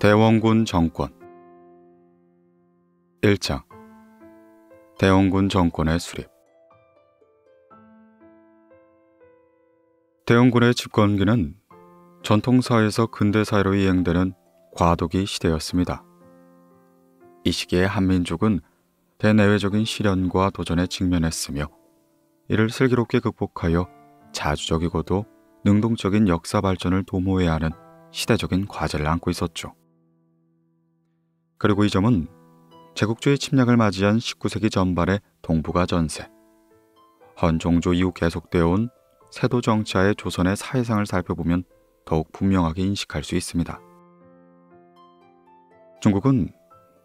대원군 정권 1장 대원군 정권의 수립 대원군의 집권기는 전통사에서 회 근대사로 회 이행되는 과도기 시대였습니다. 이 시기에 한민족은 대내외적인 시련과 도전에 직면했으며 이를 슬기롭게 극복하여 자주적이고도 능동적인 역사 발전을 도모해야 하는 시대적인 과제를 안고 있었죠. 그리고 이 점은 제국주의 침략을 맞이한 19세기 전반의 동북아 전세, 헌종조 이후 계속되어 온 세도 정치하의 조선의 사회상을 살펴보면 더욱 분명하게 인식할 수 있습니다. 중국은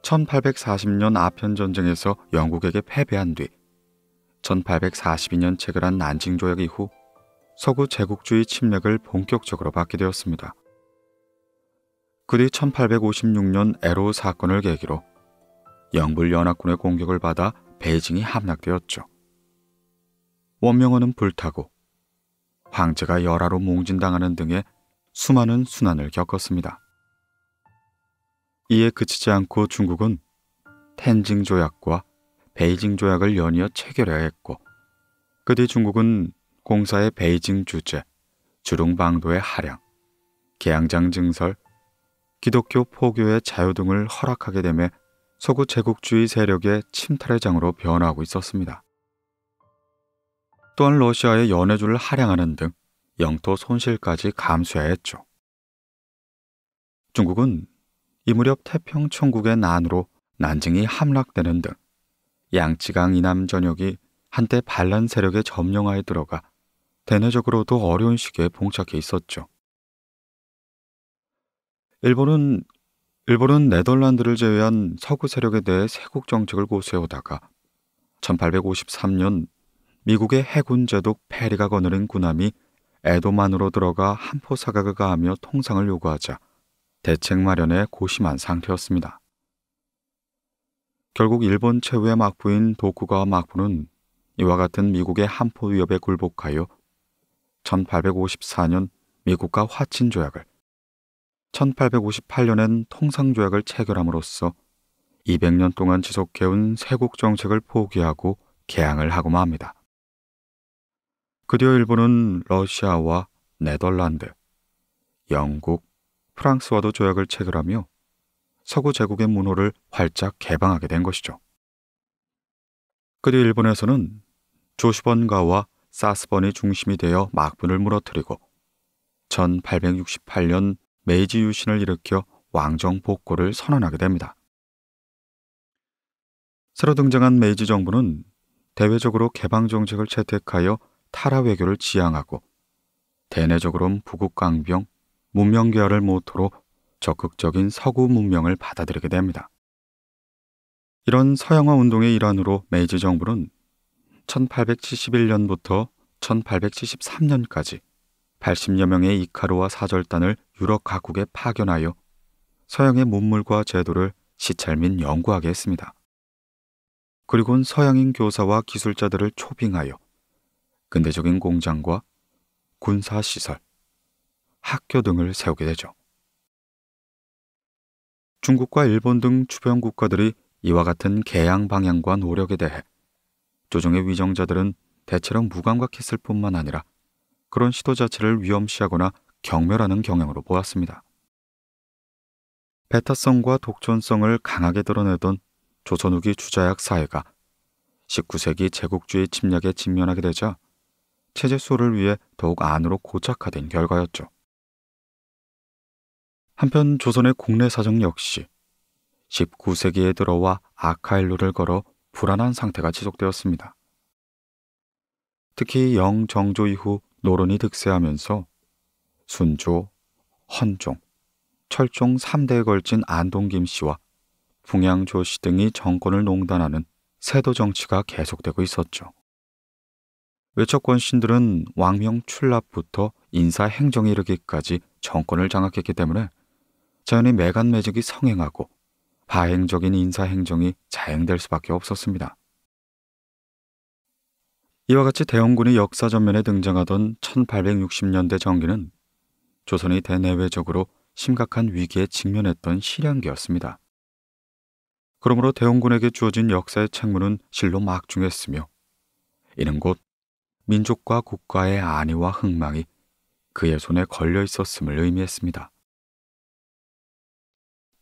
1840년 아편 전쟁에서 영국에게 패배한 뒤 1842년 체결한 난징 조약 이후 서구 제국주의 침략을 본격적으로 받게 되었습니다. 그뒤 1856년 에로 사건을 계기로 영불 연합군의 공격을 받아 베이징이 함락되었죠. 원명원은 불타고 황제가 열화로 몽진당하는 등의 수많은 순환을 겪었습니다. 이에 그치지 않고 중국은 텐징 조약과 베이징 조약을 연이어 체결해야 했고 그 뒤 중국은 공사의 베이징 주제주룽방도의 하량, 계양장 증설, 기독교 포교의 자유 등을 허락하게 되며 서구 제국주의 세력의 침탈의 장으로 변화하고 있었습니다. 또한 러시아의 연해주를 할양하는 등 영토 손실까지 감수해야 했죠. 중국은 이 무렵 태평 천국의 난으로 난징이 함락되는 등 양쯔강 이남 전역이 한때 반란 세력의 점령하에 들어가 대내적으로도 어려운 시기에 봉착해 있었죠. 일본은 일본은 네덜란드를 제외한 서구 세력에 대해 세국 정책을 고수해오다가 1853년 미국의 해군 제독 페리가 거느린 군함이 에도만으로 들어가 한포사각을 가하며 통상을 요구하자 대책 마련에 고심한 상태였습니다. 결국 일본 최후의 막부인 도쿠가와 막부는 이와 같은 미국의 한포 위협에 굴복하여 1854년 미국과 화친 조약을 1858년엔 통상조약을 체결함으로써 200년 동안 지속해온 세국 정책을 포기하고 개항을 하고 맙니다. 그디어 일본은 러시아와 네덜란드, 영국, 프랑스와도 조약을 체결하며 서구 제국의 문호를 활짝 개방하게 된 것이죠. 그 뒤 일본에서는 조시번가와 사스번이 중심이 되어 막분을 무너뜨리고 1868년 메이지 유신을 일으켜 왕정 복구를 선언하게 됩니다. 새로 등장한 메이지 정부는 대외적으로 개방 정책을 채택하여 타라 외교를 지향하고 대내적으로는 부국 강병, 문명 개화를 모토로 적극적인 서구 문명을 받아들이게 됩니다. 이런 서양화 운동의 일환으로 메이지 정부는 1871년부터 1873년까지 80여 명의 이카루와 사절단을 유럽 각국에 파견하여 서양의 문물과 제도를 시찰 및 연구하게 했습니다. 그리곤 서양인 교사와 기술자들을 초빙하여 근대적인 공장과 군사시설, 학교 등을 세우게 되죠. 중국과 일본 등 주변 국가들이 이와 같은 개양 방향과 노력에 대해 조정의 위정자들은 대체로 무감각했을 뿐만 아니라 그런 시도 자체를 위험시하거나 경멸하는 경향으로 보았습니다. 배타성과 독존성을 강하게 드러내던 조선 후기 주자약 사회가 19세기 제국주의 침략에 직면하게 되자 체제 수를 위해 더욱 안으로 고착화된 결과였죠. 한편 조선의 국내 사정 역시 19세기에 들어와 아카일로를 걸어 불안한 상태가 지속되었습니다. 특히 영정조 이후 노론이 득세하면서 순조, 헌종, 철종 3대에 걸친 안동 김씨와 풍양 조씨 등이 정권을 농단하는 세도 정치가 계속되고 있었죠. 외척권신들은 왕명 출납부터 인사 행정에 이르기까지 정권을 장악했기 때문에 자연히 매간매직이 성행하고 바행적인 인사 행정이 자행될 수밖에 없었습니다. 이와 같이 대원군이 역사 전면에 등장하던 1860년대 정기는 조선이 대내외적으로 심각한 위기에 직면했던 실향기였습니다. 그러므로 대원군에게 주어진 역사의 책무는 실로 막중했으며 이는 곧 민족과 국가의 안위와 흥망이 그의 손에 걸려 있었음을 의미했습니다.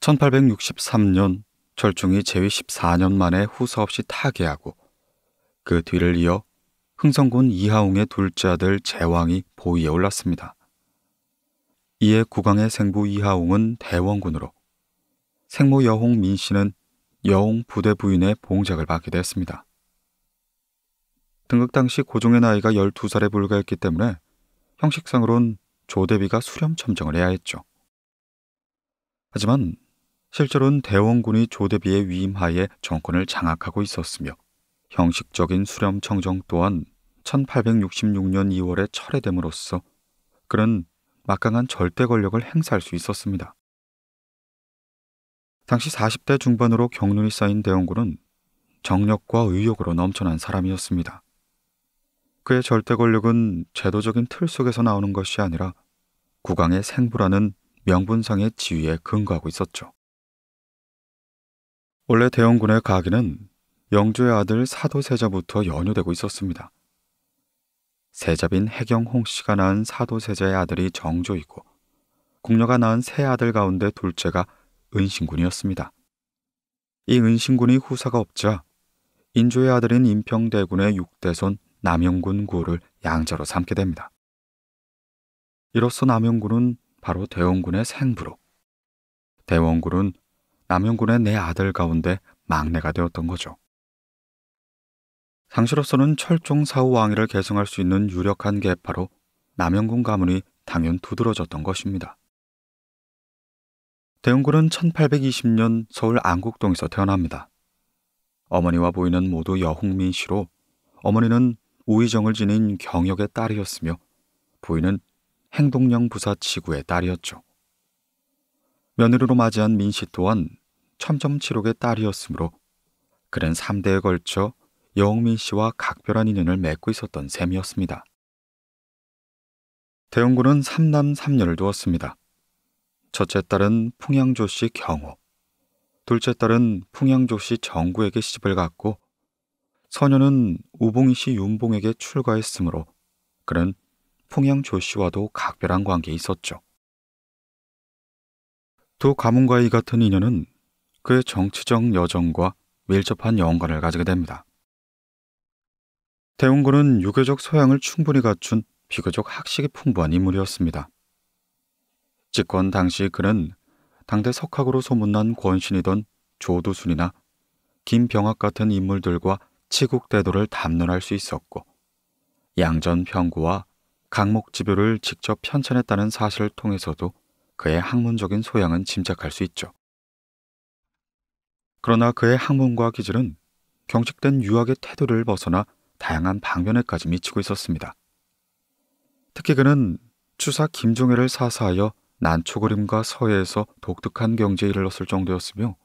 1863년 철종이 제위 14년 만에 후서 없이 타계하고 그 뒤를 이어 흥성군 이하웅의 둘째 아들 제왕이 보위에 올랐습니다. 이에 국왕의 생부 이하옹은 대원군으로 생모 여홍 민씨는 여홍 부대 부인의 봉작을 받기도 했습니다. 등극 당시 고종의 나이가 12살에 불과했기 때문에 형식상으론 조대비가 수렴 첨정을 해야 했죠. 하지만 실제로는 대원군이 조대비의 위임하에 정권을 장악하고 있었으며 형식적인 수렴 청정 또한 1866년 2월에 철회됨으로써 그는 막강한 절대 권력을 행사할 수 있었습니다. 당시 40대 중반으로 경륜이 쌓인 대원군은 정력과 의욕으로 넘쳐난 사람이었습니다. 그의 절대 권력은 제도적인 틀 속에서 나오는 것이 아니라 국왕의 생부라는 명분상의 지위에 근거하고 있었죠. 원래 대원군의 가기는 영조의 아들 사도세자부터 연유되고 있었습니다. 세자빈 해경홍 씨가 낳은 사도세자의 아들이 정조이고 궁녀가 낳은 세 아들 가운데 둘째가 은신군이었습니다. 이 은신군이 후사가 없자 인조의 아들인 임평대군의 육대손 남영군 구를 호 양자로 삼게 됩니다. 이로써 남영군은 바로 대원군의 생부로 대원군은 남영군의 네 아들 가운데 막내가 되었던 거죠. 당시로서는 철종 사후 왕위를 계승할 수 있는 유력한 계파로 남영군 가문이 당연 두드러졌던 것입니다. 대웅군은 1820년 서울 안국동에서 태어납니다. 어머니와 부인은 모두 여홍민 씨로 어머니는 우의정을 지닌 경역의 딸이었으며 부인은 행동령 부사 지구의 딸이었죠. 며느리로 맞이한 민씨 또한 첨점치록의 딸이었으므로 그는 3대에 걸쳐 여홍민 씨와 각별한 인연을 맺고 있었던 셈이었습니다. 대웅군은 3남 3녀를 두었습니다. 첫째 딸은 풍양조 씨 경호, 둘째 딸은 풍양조 씨 정구에게 시집을 갔고 서녀는 우봉이 씨 윤봉에게 출가했으므로 그는 풍양조 씨와도 각별한 관계에 있었죠. 두 가문과의 같은 인연은 그의 정치적 여정과 밀접한 연관을 가지게 됩니다. 대웅군은 유교적 소양을 충분히 갖춘 비교적 학식이 풍부한 인물이었습니다. 집권 당시 그는 당대 석학으로 소문난 권신이던 조두순이나 김병학 같은 인물들과 치국대도를 담론할 수 있었고 양전평구와 강목지묘를 직접 편찬했다는 사실을 통해서도 그의 학문적인 소양은 짐작할 수 있죠. 그러나 그의 학문과 기질은 경직된 유학의 태도를 벗어나 다양한 방면에까지 미치고 있었습니다. 특히 그는 추사 김종회를 사사하여 난초그림과 서해에서 독특한 경제에 이르렀을 정도였으며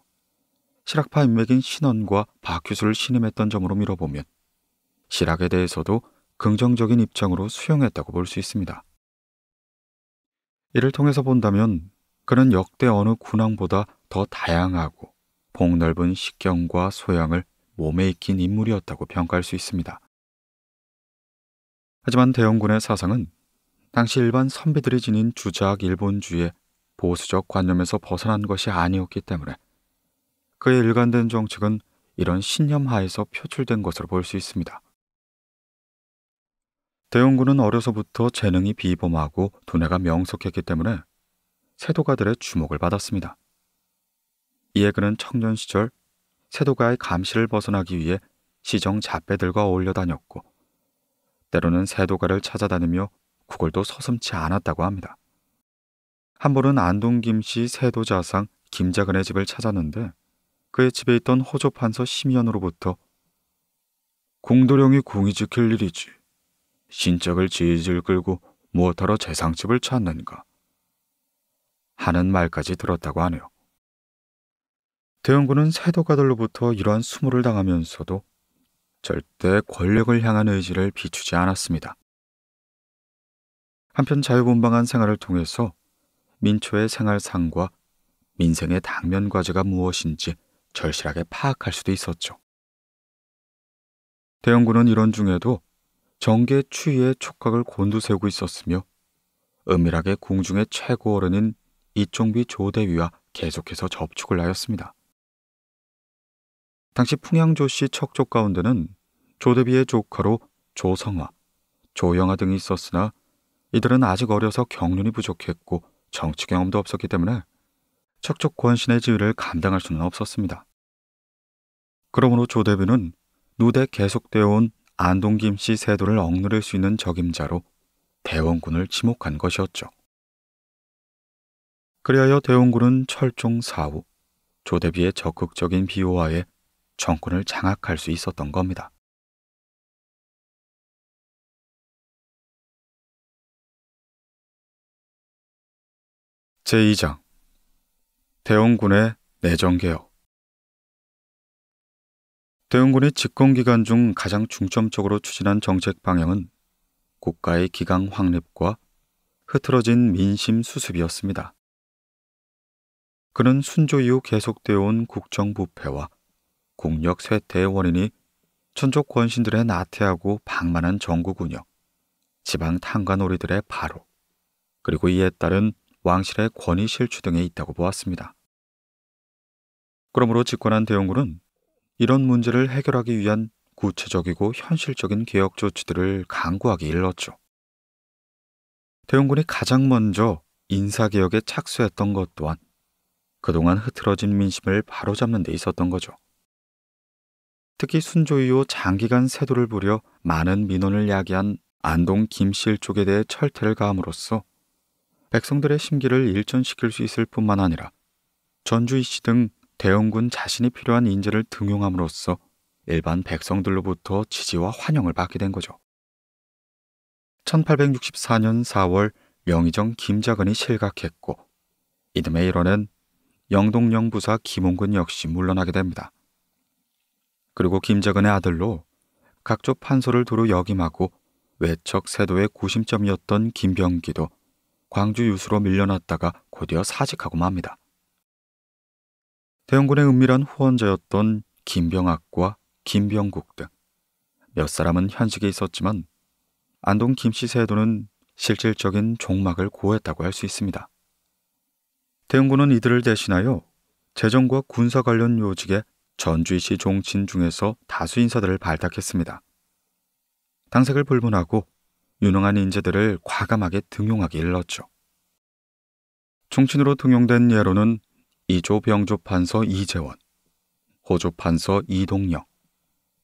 실학파 인맥인 신원과 박규수를 신임했던 점으로 미뤄보면 실학에 대해서도 긍정적인 입장으로 수용했다고 볼 수 있습니다. 이를 통해서 본다면 그는 역대 어느 군왕보다 더 다양하고 폭넓은 식견과 소양을 몸에 익힌 인물이었다고 평가할 수 있습니다. 하지만 대영군의 사상은 당시 일반 선비들이 지닌 주작 일본주의 보수적 관념에서 벗어난 것이 아니었기 때문에 그의 일관된 정책은 이런 신념 하에서 표출된 것으로 볼 수 있습니다. 대용군은 어려서부터 재능이 비범하고 두뇌가 명석했기 때문에 세도가들의 주목을 받았습니다. 이에 그는 청년 시절 세도가의 감시를 벗어나기 위해 시정 잡배들과 어울려 다녔고 때로는 세도가를 찾아다니며 그걸도 서슴치 않았다고 합니다. 한 번은 안동 김씨 세도자상 김자근의 집을 찾았는데 그의 집에 있던 호조판서 심연으로부터 공도령이 공이 지킬 일이지. 신적을 지질 끌고 무엇하러 재상집을 찾는가. 하는 말까지 들었다고 하네요. 대영군은 세도가들로부터 이러한 수모를 당하면서도 절대 권력을 향한 의지를 비추지 않았습니다. 한편 자유분방한 생활을 통해서 민초의 생활상과 민생의 당면 과제가 무엇인지 절실하게 파악할 수도 있었죠. 대영군은 이런 중에도 정계 추위의 촉각을 곤두세우고 있었으며 은밀하게 궁중의 최고 어른인 이종비 조대위와 계속해서 접촉을 하였습니다. 당시 풍양조 씨 척족 가운데는 조대비의 조카로 조성화, 조영아 등이 있었으나 이들은 아직 어려서 경륜이 부족했고 정치 경험도 없었기 때문에 척족 권신의 지위를 감당할 수는 없었습니다. 그러므로 조대비는 누대 계속되어 온 안동 김씨 세도를 억누를 수 있는 적임자로 대원군을 지목한 것이었죠. 그리하여 대원군은 철종 사후 조대비의 적극적인 비호와에 정권을 장악할 수 있었던 겁니다. 제2장 대원군의 내정개혁 대원군이 집권기간 중 가장 중점적으로 추진한 정책 방향은 국가의 기강 확립과 흐트러진 민심 수습이었습니다. 그는 순조 이후 계속되어 온 국정부패와 공력 쇠퇴의 원인이 천족 권신들의 나태하고 방만한 정구군역, 지방 탄관오리들의 바로, 그리고 이에 따른 왕실의 권위 실추 등에 있다고 보았습니다. 그러므로 집권한 대영군은 이런 문제를 해결하기 위한 구체적이고 현실적인 개혁 조치들을 강구하기 일렀죠. 대영군이 가장 먼저 인사개혁에 착수했던 것 또한 그동안 흐트러진 민심을 바로잡는 데 있었던 거죠. 특히 순조 이후 장기간 세도를 부려 많은 민원을 야기한 안동 김실 쪽에 대해 철퇴를 가함으로써 백성들의 심기를 일전시킬 수 있을 뿐만 아니라 전주 이씨 등대원군 자신이 필요한 인재를 등용함으로써 일반 백성들로부터 지지와 환영을 받게 된 거죠. 1864년 4월 명의정 김자근이 실각했고 이듬해 일어는 영동령 부사 김홍근 역시 물러나게 됩니다. 그리고 김자근의 아들로 각조 판소를 두루 역임하고 외척 세도의 구심점이었던 김병기도 광주 유수로 밀려났다가 곧이어 사직하고 맙니다. 대영군의 은밀한 후원자였던 김병학과 김병국 등 몇 사람은 현직에 있었지만 안동 김씨 세도는 실질적인 종막을 고했다고 할 수 있습니다. 대응군은 이들을 대신하여 재정과 군사 관련 요직에 전주시 종친 중에서 다수 인사들을 발탁했습니다. 당색을 불문하고 유능한 인재들을 과감하게 등용하기 일렀죠. 종친으로 등용된 예로는 이조 병조판서 이재원, 호조판서 이동영,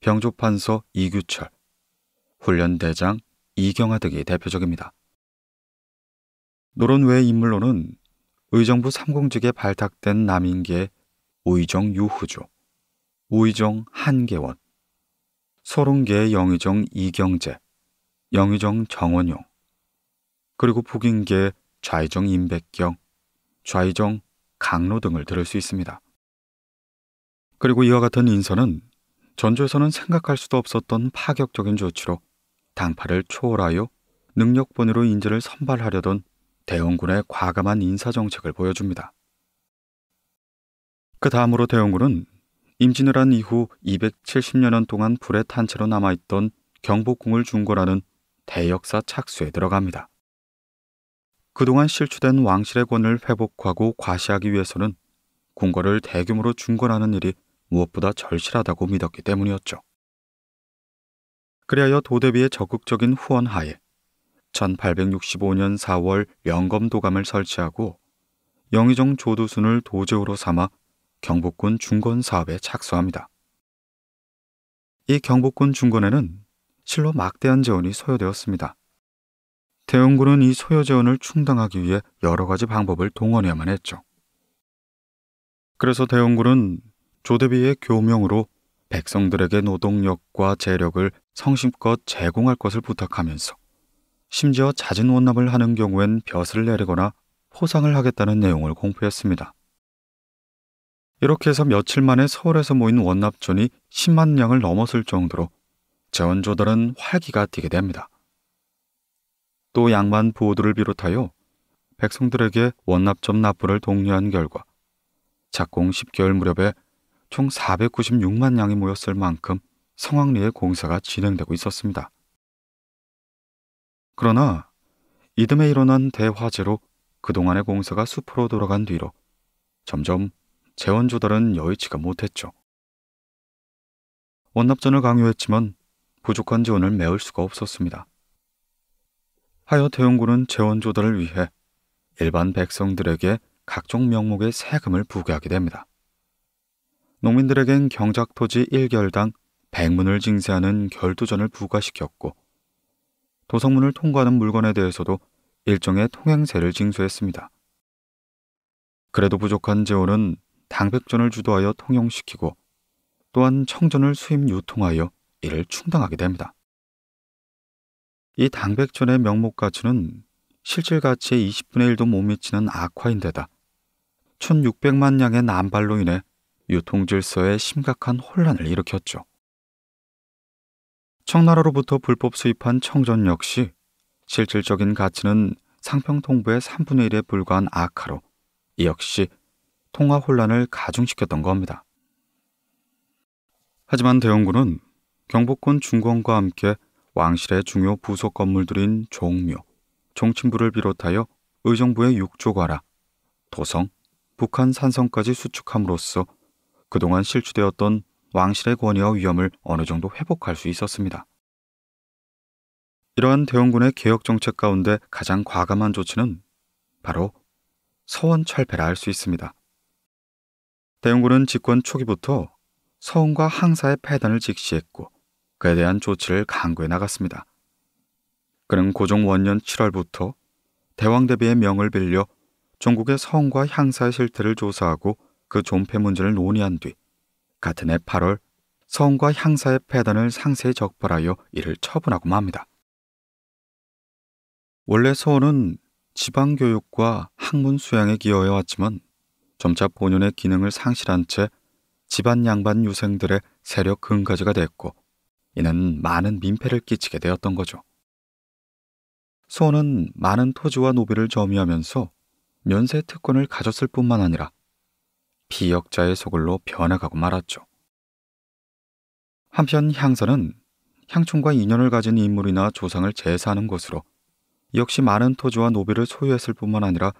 병조판서 이규철, 훈련대장 이경하 등이 대표적입니다. 노론 외 인물로는 의정부 삼공직에 발탁된 남인계 이정 유후조, 오이정 한계원, 서른개 영의정 이경재, 영의정 정원용, 그리고 북인계 좌의정 임백경, 좌의정 강로 등을 들을 수 있습니다. 그리고 이와 같은 인선은 전조에서는 생각할 수도 없었던 파격적인 조치로 당파를 초월하여 능력본으로 인재를 선발하려던 대원군의 과감한 인사정책을 보여줍니다. 그 다음으로 대원군은 임진왜란 이후 270여 년 동안 불에 탄 채로 남아있던 경복궁을 중고라는 대역사 착수에 들어갑니다. 그동안 실추된 왕실의 권을 회복하고 과시하기 위해서는 궁궐을 대규모로 중건하는 일이 무엇보다 절실하다고 믿었기 때문이었죠. 그리하여 도대비의 적극적인 후원 하에 1865년 4월 영검도감을 설치하고 영의정 조두순을 도제우로 삼아 경복군 중건 사업에 착수합니다. 이 경복군 중건에는 실로 막대한 재원이 소요되었습니다. 대웅군은 이 소요 재원을 충당하기 위해 여러 가지 방법을 동원해야만 했죠. 그래서 대웅군은 조대비의 교명으로 백성들에게 노동력과 재력을 성심껏 제공할 것을 부탁하면서 심지어 자진 원납을 하는 경우엔 벼슬을 내리거나 포상을 하겠다는 내용을 공포했습니다. 이렇게 해서 며칠 만에 서울에서 모인 원납존이 10만 량을 넘었을 정도로 재원 조달은 활기가 뛰게 됩니다. 또 양반 보호들을 비롯하여 백성들에게 원납점 납부를 독려한 결과 작공 10개월 무렵에 총 496만 양이 모였을 만큼 성황리의 공사가 진행되고 있었습니다. 그러나 이듬해 일어난 대화재로 그동안의 공사가 수포로 돌아간 뒤로 점점 재원 조달은 여의치가 못했죠. 원납전을 강요했지만 부족한 재원을 메울 수가 없었습니다. 하여 태용군은 재원 조달을 위해 일반 백성들에게 각종 명목의 세금을 부과하게 됩니다. 농민들에겐 경작토지 1결당 100문을 징세하는 결두전을 부과시켰고 도성문을 통과하는 물건에 대해서도 일종의 통행세를 징수했습니다. 그래도 부족한 재원은 당백전을 주도하여 통용시키고 또한 청전을 수입 유통하여 이를 충당하게 됩니다. 이 당백전의 명목 가치는 실질 가치의 20분의 1도 못 미치는 악화인데다 1600만 양의 난발로 인해 유통 질서에 심각한 혼란을 일으켰죠. 청나라로부터 불법 수입한 청전 역시 실질적인 가치는 상평통부의 3분의 1에 불과한 악화로 이 역시 통화 혼란을 가중시켰던 겁니다. 하지만 대원군은 경복군 중건과 함께 왕실의 중요 부속 건물들인 종묘, 종친부를 비롯하여 의정부의 육조과라, 도성, 북한 산성까지 수축함으로써 그동안 실추되었던 왕실의 권위와 위험을 어느 정도 회복할 수 있었습니다. 이러한 대원군의 개혁 정책 가운데 가장 과감한 조치는 바로 서원 철폐라 할 수 있습니다. 대용군은 집권 초기부터 서원과 항사의 폐단을 직시했고 그에 대한 조치를 강구해 나갔습니다. 그는 고종 원년 7월부터 대왕 대비의 명을 빌려 전국의 서원과 향사의 실태를 조사하고 그 존폐 문제를 논의한 뒤 같은 해 8월 서원과 향사의 폐단을 상세히 적발하여 이를 처분하고 맙니다. 원래 서원은 지방 교육과 학문 수양에 기여해 왔지만 점차 본연의 기능을 상실한 채 집안 양반 유생들의 세력 근거지가 됐고 이는 많은 민폐를 끼치게 되었던 거죠. 소원은 많은 토지와 노비를 점유하면서 면세 특권을 가졌을 뿐만 아니라 비역자의 소굴로 변해가고 말았죠. 한편 향선은향촌과 인연을 가진 인물이나 조상을 제사하는 것으로 역시 많은 토지와 노비를 소유했을 뿐만 아니라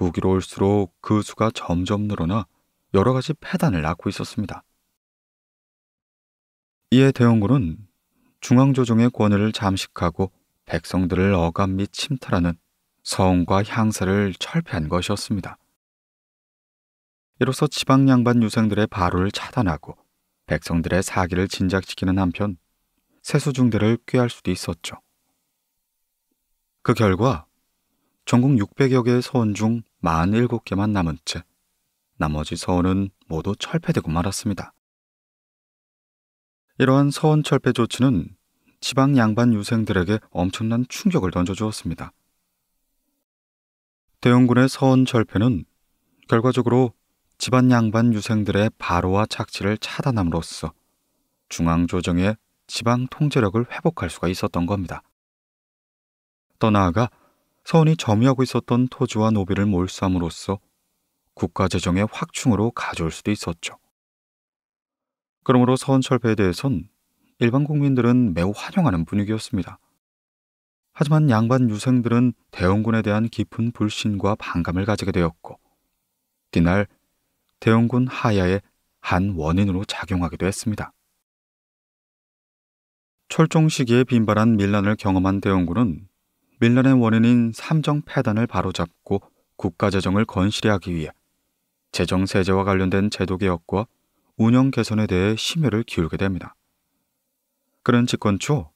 후기로 올수록 그 수가 점점 늘어나 여러 가지 폐단을 낳고 있었습니다. 이에 대원군은 중앙조정의 권위를 잠식하고 백성들을 억압 및 침탈하는 서원과 향사를 철폐한 것이었습니다. 이로써 지방 양반 유생들의 발호를 차단하고 백성들의 사기를 진작시키는 한편 세수중대를 꾀할 수도 있었죠. 그 결과 전국 600여 개의 서원 중 47개만 남은 채 나머지 서원은 모두 철폐되고 말았습니다. 이러한 서원 철폐 조치는 지방 양반 유생들에게 엄청난 충격을 던져주었습니다. 대원군의 서원 철폐는 결과적으로 집안 양반 유생들의 바로와 착취를 차단함으로써 중앙 조정의 지방 통제력을 회복할 수가 있었던 겁니다. 더 나아가 서원이 점유하고 있었던 토지와 노비를 몰수함으로써 국가 재정의 확충으로 가져올 수도 있었죠. 그러므로 서원 철폐에 대해선 일반 국민들은 매우 환영하는 분위기였습니다. 하지만 양반 유생들은 대원군에 대한 깊은 불신과 반감을 가지게 되었고, 뒤날 대원군 하야의 한 원인으로 작용하기도 했습니다. 철종 시기에 빈발한 밀란을 경험한 대원군은 밀란의 원인인 삼정 폐단을 바로잡고 국가재정을 건실히하기 위해 재정 세제와 관련된 제도 개혁과 운영 개선에 대해 심혈을 기울게 됩니다. 그런 집권 초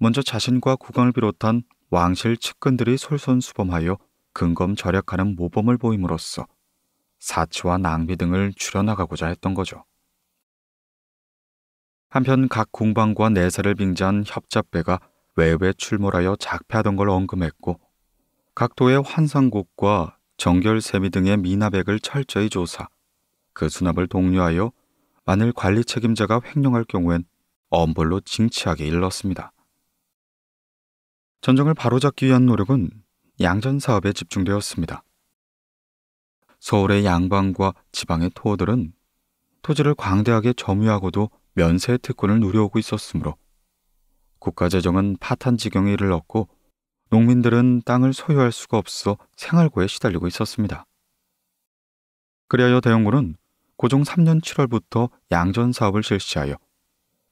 먼저 자신과 국왕을 비롯한 왕실 측근들이 솔선수범하여 근검 절약하는 모범을 보임으로써 사치와 낭비 등을 줄여나가고자 했던 거죠. 한편 각 공방과 내세를 빙자한 협잡배가 외부에 출몰하여 작패하던 걸 언급했고 각도의 환상곡과 정결세미 등의 미납액을 철저히 조사 그 수납을 독려하여 만일 관리 책임자가 횡령할 경우엔 엄벌로 징치하게 일렀습니다. 전정을 바로잡기 위한 노력은 양전 사업에 집중되었습니다. 서울의 양반과 지방의 토호들은 토지를 광대하게 점유하고도 면세 특권을 누려오고 있었으므로 국가재정은 파탄 지경에 이르렀고 농민들은 땅을 소유할 수가 없어 생활고에 시달리고 있었습니다. 그리하여 대영군은 고종 3년 7월부터 양전 사업을 실시하여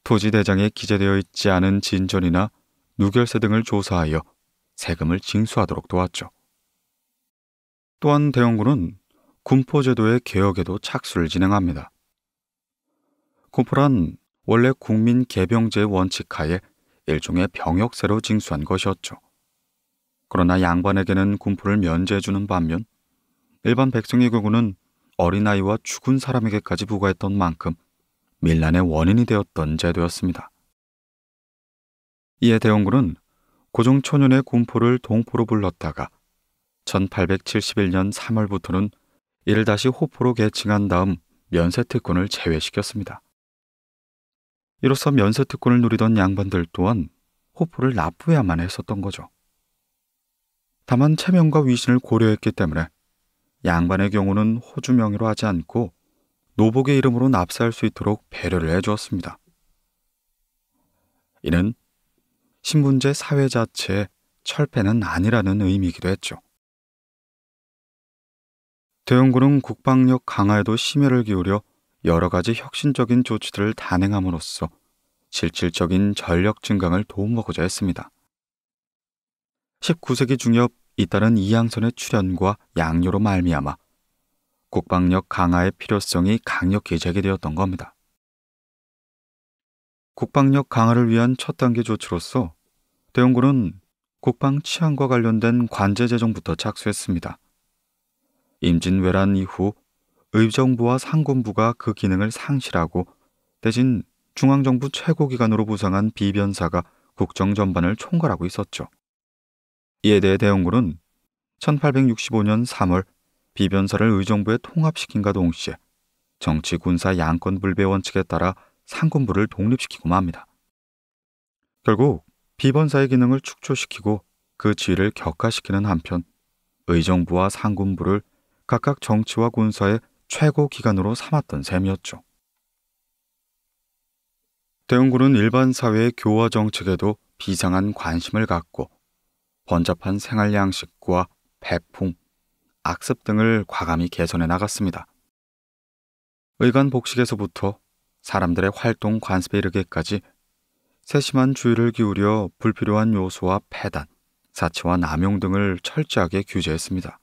토지 대장에 기재되어 있지 않은 진전이나 누결세 등을 조사하여 세금을 징수하도록 도왔죠. 또한 대영군은 군포제도의 개혁에도 착수를 진행합니다. 군포란 원래 국민 개병제 원칙하에 일종의 병역세로 징수한 것이었죠. 그러나 양반에게는 군포를 면제해주는 반면 일반 백성의 경우는 어린아이와 죽은 사람에게까지 부과했던 만큼 밀란의 원인이 되었던 제도였습니다. 이에 대원군은 고종 초년의 군포를 동포로 불렀다가 1871년 3월부터는 이를 다시 호포로 개칭한 다음 면세특권을 제외시켰습니다. 이로써 면세특권을 누리던 양반들 또한 호포를 납부해야만 했었던 거죠. 다만 체면과 위신을 고려했기 때문에 양반의 경우는 호주 명의로 하지 않고 노복의 이름으로 납세할 수 있도록 배려를 해주었습니다. 이는 신분제 사회 자체의 철폐는 아니라는 의미이기도 했죠. 대원군은 국방력 강화에도 심혈을 기울여 여러 가지 혁신적인 조치들을 단행함으로써 실질적인 전력 증강을 도움하고자 했습니다. 19세기 중엽 이따른 이양선의 출현과 양료로 말미암아 국방력 강화의 필요성이 강력히 제기되었던 겁니다. 국방력 강화를 위한 첫 단계 조치로서 대원군은 국방 치안과 관련된 관제 재정부터 착수했습니다. 임진왜란 이후 의정부와 상군부가 그 기능을 상실하고 대신 중앙정부 최고기관으로 부상한 비변사가 국정 전반을 총괄하고 있었죠. 이에 대해 대원군은 1865년 3월 비변사를 의정부에 통합시킨가 동시에 정치 군사 양권 불배 원칙에 따라 상군부를 독립시키고 맙니다. 결국 비변사의 기능을 축소시키고 그 지위를 격화시키는 한편 의정부와 상군부를 각각 정치와 군사의 최고 기간으로 삼았던 셈이었죠. 대웅군은 일반 사회의 교화 정책에도 비상한 관심을 갖고 번잡한 생활 양식과 배풍, 악습 등을 과감히 개선해 나갔습니다. 의관 복식에서부터 사람들의 활동 관습에 이르기까지 세심한 주의를 기울여 불필요한 요소와 폐단, 사치와 남용 등을 철저하게 규제했습니다.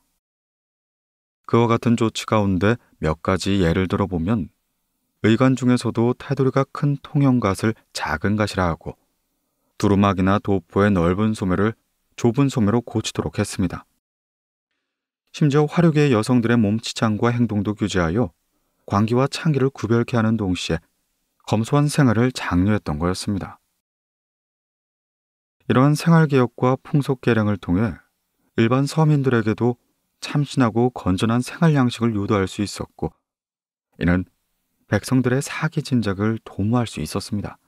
그와 같은 조치 가운데 몇 가지 예를 들어보면 의관 중에서도 테두리가 큰 통영갓을 작은 갓이라 하고 두루마기나 도포의 넓은 소매를 좁은 소매로 고치도록 했습니다. 심지어 화력의 여성들의 몸치장과 행동도 규제하여 광기와 창기를 구별케 하는 동시에 검소한 생활을 장려했던 거였습니다. 이러한 생활개혁과 풍속개량을 통해 일반 서민들에게도 참신하고 건전한 생활 양식을 유도할 수 있었고 이는 백성들의 사기 진작을 도모할 수 있었습니다.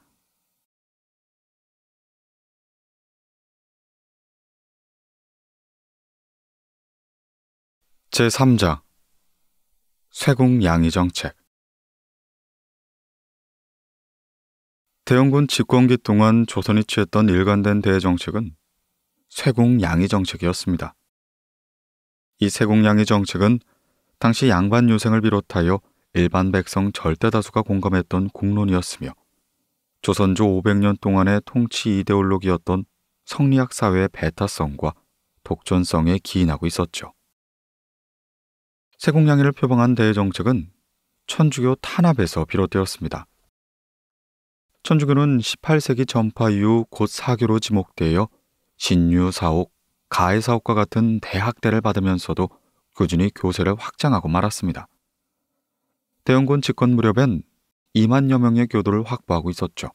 제3장 쇄공 양이 정책 대영군 집권기 동안 조선이 취했던 일관된 대외 정책은 쇄공 양이 정책이었습니다. 이 세공양의 정책은 당시 양반 요생을 비롯하여 일반 백성 절대다수가 공감했던 공론이었으며 조선조 500년 동안의 통치 이데올로기였던 성리학 사회의 배타성과 독존성에 기인하고 있었죠. 세공양의를 표방한 대외정책은 천주교 탄압에서 비롯되었습니다. 천주교는 18세기 전파 이후 곧 사교로 지목되어 신유사옥, 가해사업과 같은 대학대를 받으면서도 꾸준히 교세를 확장하고 말았습니다. 대원군 집권 무렵엔 2만여 명의 교도를 확보하고 있었죠.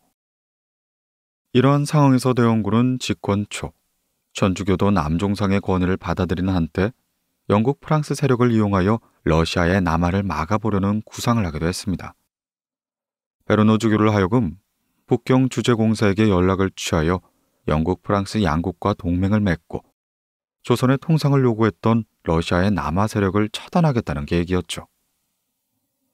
이러한 상황에서 대원군은 집권 초 전주교도 남종상의 권위를 받아들이는 한때 영국 프랑스 세력을 이용하여 러시아의 남하를 막아보려는 구상을 하기도 했습니다. 베르노 주교를 하여금 북경 주재공사에게 연락을 취하여 영국 프랑스 양국과 동맹을 맺고 조선의 통상을 요구했던 러시아의 남하 세력을 처단하겠다는 계획이었죠.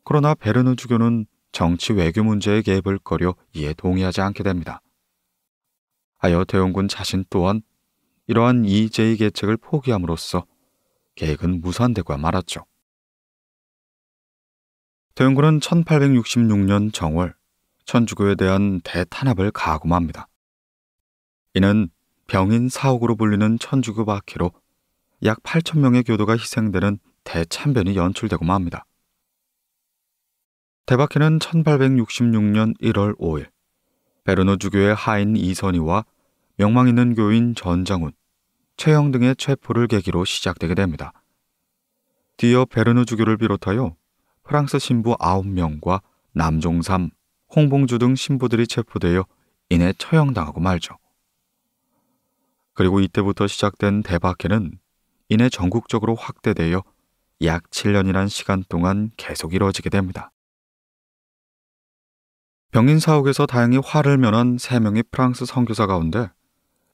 그러나 베르누 주교는 정치 외교 문제에 개입을 꺼려 이에 동의하지 않게 됩니다. 아여 대용군 자신 또한 이러한 이재의 계책을 포기함으로써 계획은 무산되고 말았죠. 대용군은 1866년 정월 천주교에 대한 대탄압을 가하고맙니다. 이는 병인 사옥으로 불리는 천주교 바퀴로약 8천 명의 교도가 희생되는 대참변이 연출되고 맙니다. 대바퀴는 1866년 1월 5일 베르노 주교의 하인 이선희와 명망 있는 교인 전장훈, 최영 등의 체포를 계기로 시작되게 됩니다. 뒤어 베르노 주교를 비롯하여 프랑스 신부 9명과 남종삼, 홍봉주 등 신부들이 체포되어 이내 처형당하고 말죠. 그리고 이때부터 시작된 대박해는 이내 전국적으로 확대되어 약 7년이란 시간 동안 계속 이뤄지게 됩니다. 병인 사옥에서 다행히 화를 면한 3명의 프랑스 선교사 가운데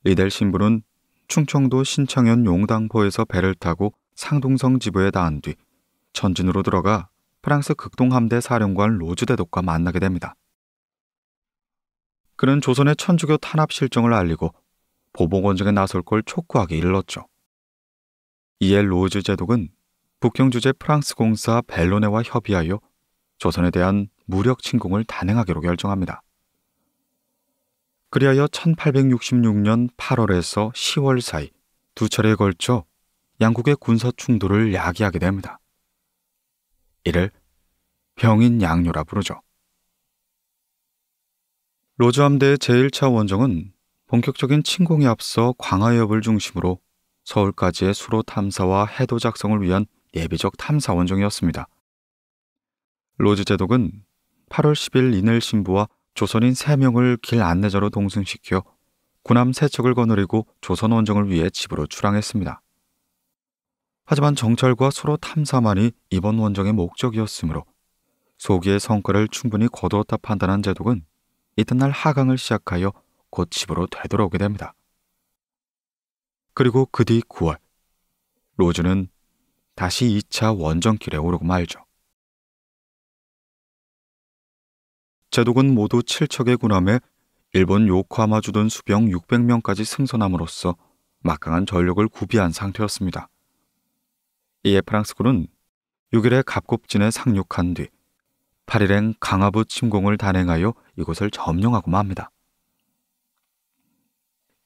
리델 신부는 충청도 신창현 용당포에서 배를 타고 상동성 지부에 닿은 뒤천진으로 들어가 프랑스 극동함대 사령관 로즈 대독과 만나게 됩니다. 그는 조선의 천주교 탄압 실정을 알리고 보복 원정에 나설 걸 촉구하게 일렀죠. 이에 로즈 제독은 북경 주재 프랑스 공사 벨로네와 협의하여 조선에 대한 무력 침공을 단행하기로 결정합니다. 그리하여 1866년 8월에서 10월 사이 두 차례에 걸쳐 양국의 군사 충돌을 야기하게 됩니다. 이를 병인 양요라 부르죠. 로즈 함대의 제1차 원정은 본격적인 침공에 앞서 광화협을 중심으로 서울까지의 수로 탐사와 해도 작성을 위한 예비적 탐사 원정이었습니다. 로즈 제독은 8월 10일 이넬 신부와 조선인 3명을 길 안내자로 동승시켜 군함 세척을 거느리고 조선 원정을 위해 집으로 출항했습니다. 하지만 정찰과 수로 탐사만이 이번 원정의 목적이었으므로 소기의 성과를 충분히 거두었다 판단한 제독은 이튿날 하강을 시작하여 곧 집으로 되돌아오게 됩니다. 그리고 그 뒤 9월, 로즈는 다시 2차 원정길에 오르고 말죠. 제독은 모두 7척의 군함에 일본 요코하마 주둔 수병 600명까지 승선함으로써 막강한 전력을 구비한 상태였습니다. 이에 프랑스군은 6일에 갑곱진에 상륙한 뒤 8일엔 강화부 침공을 단행하여 이곳을 점령하고 맙니다.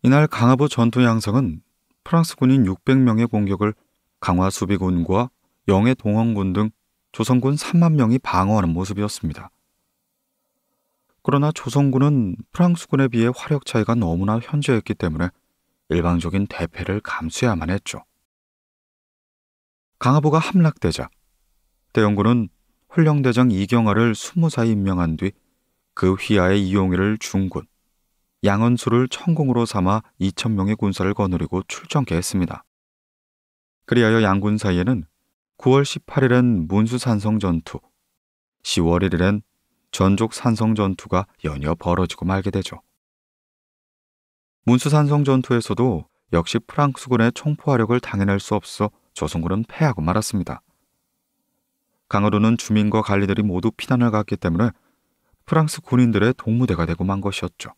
이날 강화부 전투 양성은 프랑스 군인 600명의 공격을 강화 수비군과 영해 동원군 등 조선군 3만 명이 방어하는 모습이었습니다. 그러나 조선군은 프랑스군에 비해 화력 차이가 너무나 현저했기 때문에 일방적인 대패를 감수해야만 했죠. 강화부가 함락되자 대영군은 훈령대장 이경화를 20살 임명한 뒤 그 휘하의 이용희를 중군, 양은수를 천공으로 삼아 2천명의 군사를 거느리고 출정케 했습니다. 그리하여 양군 사이에는 9월 18일엔 문수산성 전투, 10월 1일엔 전족 산성 전투가 연이어 벌어지고 말게 되죠. 문수산성 전투에서도 역시 프랑스군의 총포화력을 당해낼 수 없어 조선군은 패하고 말았습니다. 강화도는 주민과 관리들이 모두 피난을 갔기 때문에 프랑스 군인들의 동무대가 되고 만 것이었죠.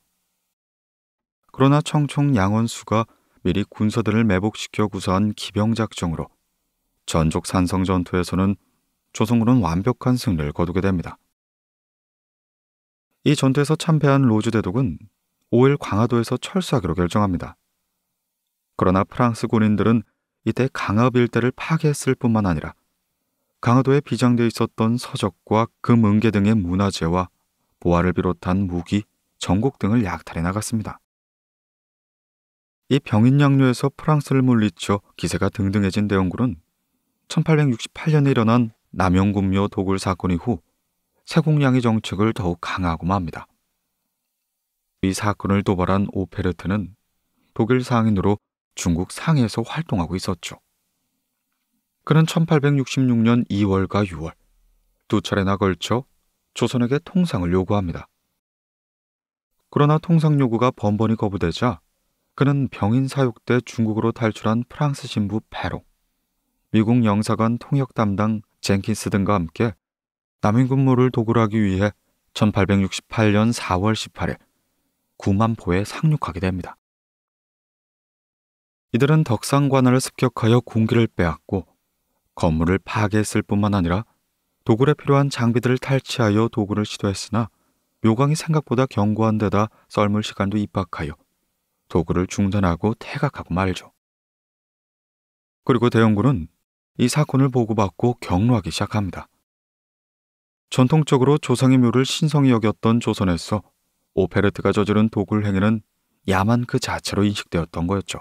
그러나 청총 양원수가 미리 군사들을 매복시켜 구사한 기병작정으로 전족 산성 전투에서는 조선군은 완벽한 승리를 거두게 됩니다. 이 전투에서 참패한 로즈 대독은 5일 광화도에서 철수하기로 결정합니다. 그러나 프랑스 군인들은 이때 강압 일대를 파괴했을 뿐만 아니라 강화도에 비장돼 있었던 서적과 금은계 등의 문화재와 보화를 비롯한 무기, 전곡 등을 약탈해 나갔습니다. 이병인양요에서 프랑스를 물리쳐 기세가 등등해진 대원군은 1868년에 일어난 남영군묘 도굴 사건 이후 세공양의 정책을 더욱 강화하고맙니다이 사건을 도발한 오페르트는 독일 상인으로 중국 상해에서 활동하고 있었죠. 그는 1866년 2월과 6월 두 차례나 걸쳐 조선에게 통상을 요구합니다. 그러나 통상 요구가 번번이 거부되자 그는 병인 사육 때 중국으로 탈출한 프랑스 신부 페로, 미국 영사관 통역 담당 젠킨스 등과 함께 남인 군무를 도굴하기 위해 1868년 4월 18일 구만포에 상륙하게 됩니다. 이들은 덕산관을 습격하여 공기를 빼앗고 건물을 파괴했을 뿐만 아니라 도굴에 필요한 장비들을 탈취하여 도굴을 시도했으나 묘강이 생각보다 견고한 데다 썰물 시간도 입박하여 도구를 중단하고 퇴각하고 말죠. 그리고 대영군은 이 사건을 보고받고 격로하기 시작합니다. 전통적으로 조상의 묘를 신성히 여겼던 조선에서 오페르트가 저지른 도굴 행위는 야만 그 자체로 인식되었던 거였죠.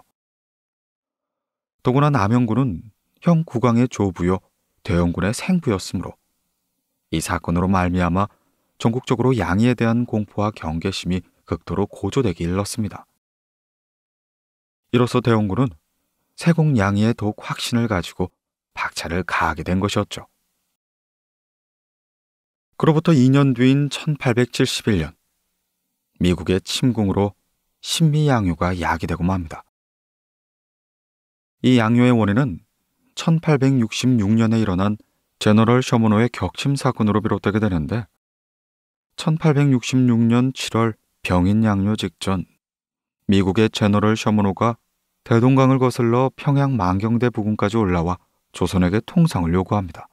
더구나 남영군은 형국왕의 조부요 대영군의 생부였으므로 이 사건으로 말미암아 전국적으로 양의에 대한 공포와 경계심이 극도로 고조되기 일렀습니다. 이로써 대원군은 세공 양의에 더욱 확신을 가지고 박차를 가하게 된 것이었죠. 그로부터 2년 뒤인 1871년 미국의 침공으로 신미양요가 야기되고 맙니다. 이 양요의 원인은 1866년에 일어난 제너럴 셔먼호의 격침 사건으로 비롯되게 되는데 1866년 7월 병인 양요 직전 미국의 제너럴 셔먼호가 대동강을 거슬러 평양 만경대 부근까지 올라와 조선에게 통상을 요구합니다.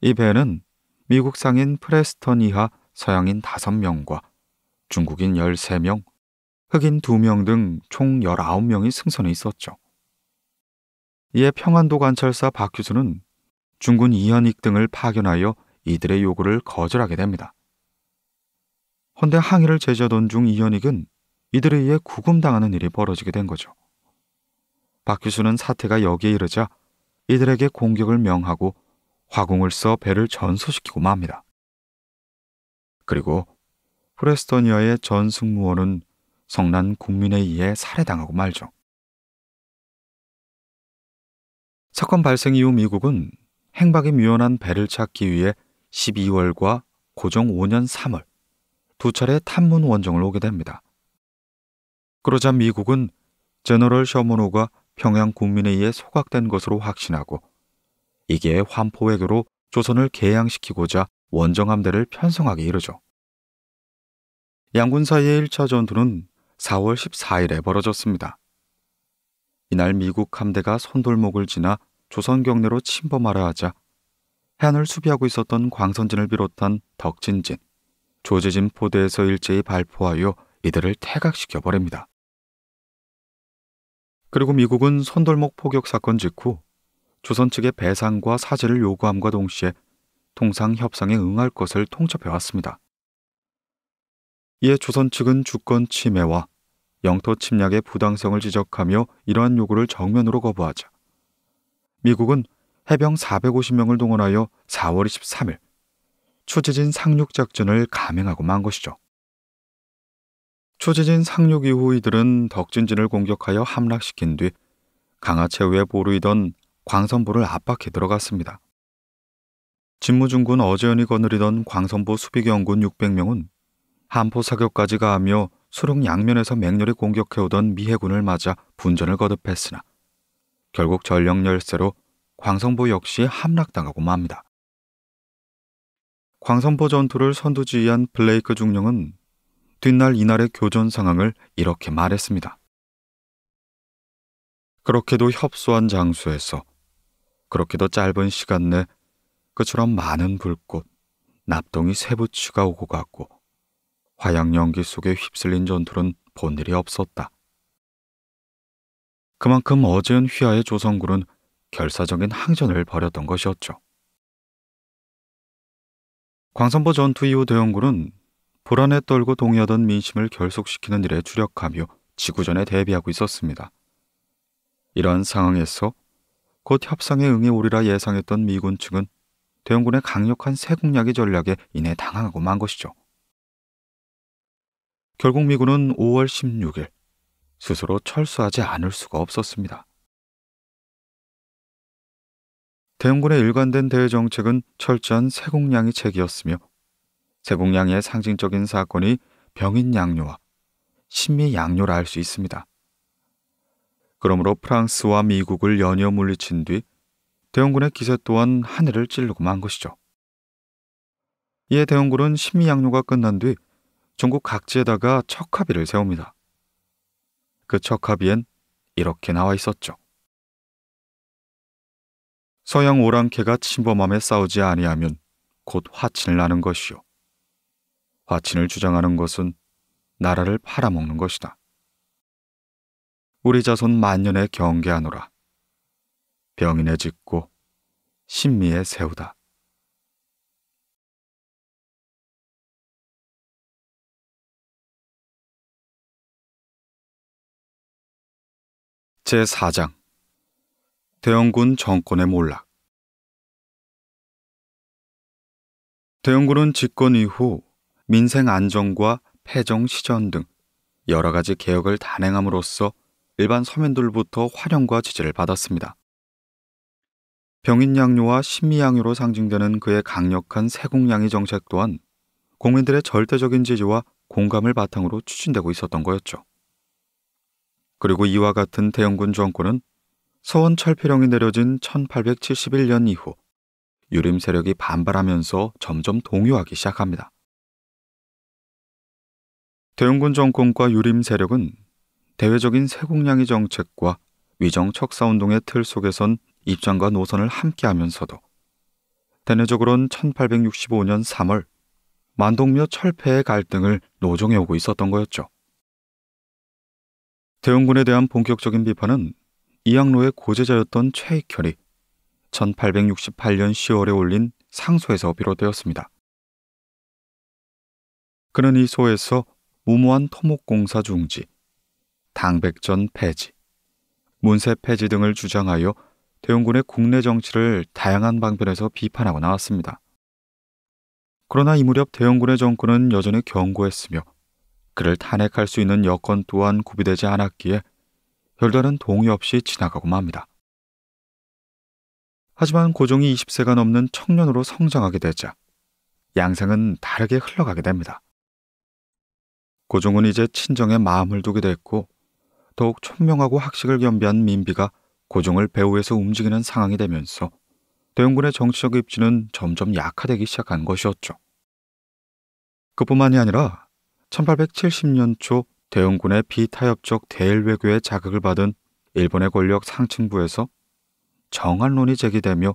이 배는 미국 상인 프레스턴 이하 서양인 5명과 중국인 13명, 흑인 2명 등 총 19명이 승선해 있었죠. 이에 평안도 관찰사 박규수는 중군 이현익 등을 파견하여 이들의 요구를 거절하게 됩니다. 헌데 항의를 제지하던 중 이현익은 이들에 의해 구금당하는 일이 벌어지게 된 거죠. 박규수는 사태가 여기에 이르자 이들에게 공격을 명하고 화공을 써 배를 전소시키고 맙니다. 그리고 프레스토니아의 전 승무원은 성난 국민에 의해 살해당하고 말죠. 사건 발생 이후 미국은 행박이 묘연한 배를 찾기 위해 12월과 고정 5년 3월 두 차례 탐문 원정을 오게 됩니다. 그러자 미국은 제너럴 셔먼호가 평양 국민에 의해 소각된 것으로 확신하고 이게 환포외교로 조선을 개양시키고자 원정함대를 편성하게 이르죠. 양군 사이의 1차 전투는 4월 14일에 벌어졌습니다. 이날 미국 함대가 손돌목을 지나 조선 경내로 침범하려 하자 해안을 수비하고 있었던 광선진을 비롯한 덕진진, 조재진 포대에서 일제히 발포하여 이들을 태각시켜 버립니다. 그리고 미국은 선돌목 포격 사건 직후 조선 측의 배상과 사죄를 요구함과 동시에 통상 협상에 응할 것을 통첩해 왔습니다. 이에 조선 측은 주권 침해와 영토 침략의 부당성을 지적하며 이러한 요구를 정면으로 거부하자 미국은 해병 450명을 동원하여 4월 23일 추지진 상륙작전을 감행하고 만 것이죠. 초지진 상륙 이후 이들은 덕진진을 공격하여 함락시킨 뒤 강하체 외에 보르이던 광선부를 압박해 들어갔습니다. 진무중군 어재연이 거느리던 광선부 수비경군 600명은 한포 사격까지 가하며 수륙 양면에서 맹렬히 공격해오던 미해군을 맞아 분전을 거듭했으나 결국 전력 열세로 광성보 역시 함락당하고 맙니다. 광성보 전투를 선두지휘한 블레이크 중령은 뒷날 이날의 교전 상황을 이렇게 말했습니다. 그렇게도 협소한 장소에서 그렇게도 짧은 시간 내 그처럼 많은 불꽃, 납동이 세부치가 오고 갔고 화양 연기 속에 휩쓸린 전투는 본 일이 없었다. 그만큼 어제은 휘하의 조선군은 결사적인 항전을 벌였던 것이었죠. 광선보 전투 이후 대원군은 불안에 떨고 동의하던 민심을 결속시키는 일에 주력하며 지구전에 대비하고 있었습니다. 이러한 상황에서 곧 협상에 응해오리라 예상했던 미군 측은 대원군의 강력한 세공략의 전략에 인해 당황하고 만 것이죠. 결국 미군은 5월 16일 스스로 철수하지 않을 수가 없었습니다. 대원군의 일관된 대외 정책은 철저한 세공량이 책이었으며 세공양의 상징적인 사건이 병인 양료와 신미 양료라 할 수 있습니다. 그러므로 프랑스와 미국을 연이어 물리친 뒤 대원군의 기세 또한 하늘을 찌르고 만 것이죠. 이에 대원군은 신미 양료가 끝난 뒤중국 각지에다가 척합비를 세웁니다. 그 척합비엔 이렇게 나와 있었죠. 서양 오랑캐가 침범함에 싸우지 아니하면 곧 화친을 나는 것이요. 화친을 주장하는 것은 나라를 팔아먹는 것이다. 우리 자손 만년에 경계하노라. 병인에 짓고 신미에 세우다. 제4장 대영군 정권의 몰락 대영군은 집권 이후 민생 안정과 폐정 시전 등 여러 가지 개혁을 단행함으로써 일반 서민들부터 환영과 지지를 받았습니다. 병인양요와 신미양요로 상징되는 그의 강력한 세공양이 정책 또한 국민들의 절대적인 지지와 공감을 바탕으로 추진되고 있었던 거였죠. 그리고 이와 같은 대영군 정권은 서원 철폐령이 내려진 1871년 이후 유림 세력이 반발하면서 점점 동요하기 시작합니다. 대용군 정권과 유림 세력은 대외적인 세공량이 정책과 위정 척사운동의 틀 속에선 입장과 노선을 함께하면서도 대내적으로는 1865년 3월 만동묘 철폐의 갈등을 노정해 오고 있었던 거였죠. 대용군에 대한 본격적인 비판은 이양로의 고제자였던 최익현이 1868년 10월에 올린 상소에서 비롯되었습니다. 그는 이 소에서 무모한 토목공사 중지, 당백전 폐지, 문세 폐지 등을 주장하여 대웅군의 국내 정치를 다양한 방편에서 비판하고 나왔습니다. 그러나 이 무렵 대웅군의 정권은 여전히 견고했으며 그를 탄핵할 수 있는 여건 또한 구비되지 않았기에 별다른 동의 없이 지나가고 맙니다. 하지만 고종이 20세가 넘는 청년으로 성장하게 되자 양생은 다르게 흘러가게 됩니다. 고종은 이제 친정에 마음을 두게 됐고 더욱 촌명하고 학식을 겸비한 민비가 고종을 배후에서 움직이는 상황이 되면서 대웅군의 정치적 입지는 점점 약화되기 시작한 것이었죠. 그뿐만이 아니라 1870년 초 대웅군의 비타협적 대일 외교에 자극을 받은 일본의 권력 상층부에서 정한론이 제기되며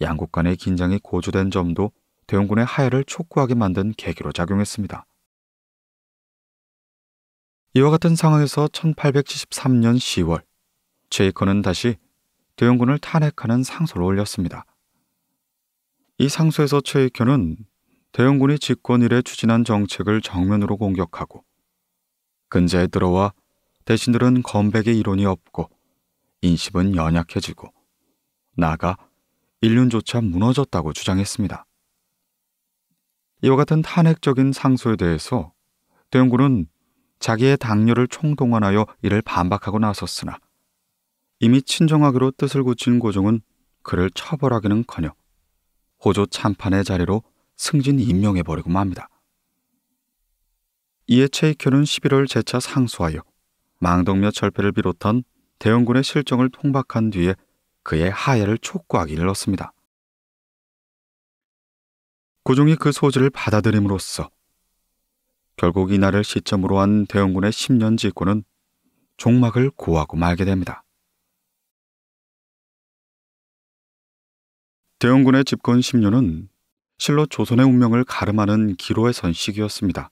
양국 간의 긴장이 고조된 점도 대웅군의 하해를 촉구하게 만든 계기로 작용했습니다. 이와 같은 상황에서 1873년 10월 제이커는 다시 대용군을 탄핵하는 상소를 올렸습니다. 이 상소에서 최익현은 대용군이 집권 이래 추진한 정책을 정면으로 공격하고 근자에 들어와 대신들은 건백의 이론이 없고 인식은 연약해지고 나아가 인륜조차 무너졌다고 주장했습니다. 이와 같은 탄핵적인 상소에 대해서 대용군은 자기의 당뇨를 총동원하여 이를 반박하고 나섰으나 이미 친정하기로 뜻을 굳힌 고종은 그를 처벌하기는커녕 호조 참판의 자리로 승진 임명해버리고 맙니다. 이에 체이효는 11월 재차 상수하여 망동묘 철폐를 비롯한 대원군의 실정을 통박한 뒤에 그의 하야를 촉구하기 를렀습니다 고종이 그 소지를 받아들임으로써 결국 이날을 시점으로 한 대원군의 10년 집권은 종막을 고하고 말게 됩니다. 대원군의 집권 10년은 실로 조선의 운명을 가름하는 기로에 선 시기였습니다.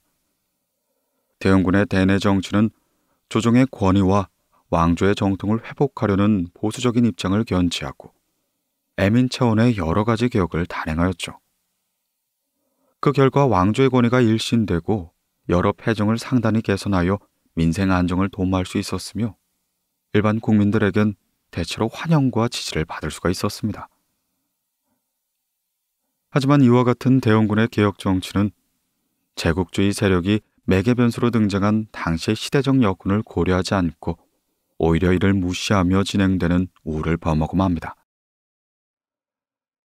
대원군의 대내 정치는 조정의 권위와 왕조의 정통을 회복하려는 보수적인 입장을 견지하고 애민 차원의 여러 가지 개혁을 단행하였죠. 그 결과 왕조의 권위가 일신되고 여러 폐정을 상당히 개선하여 민생 안정을 도모할 수 있었으며 일반 국민들에겐 대체로 환영과 지지를 받을 수가 있었습니다. 하지만 이와 같은 대원군의 개혁 정치는 제국주의 세력이 매개 변수로 등장한 당시의 시대적 여건을 고려하지 않고 오히려 이를 무시하며 진행되는 우를 범하고 맙니다.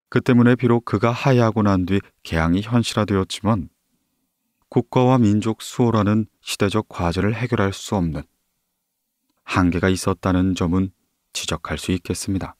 그 때문에 비록 그가 하야하고 난 뒤 개항이 현실화되었지만 국가와 민족 수호라는 시대적 과제를 해결할 수 없는 한계가 있었다는 점은 지적할 수 있겠습니다.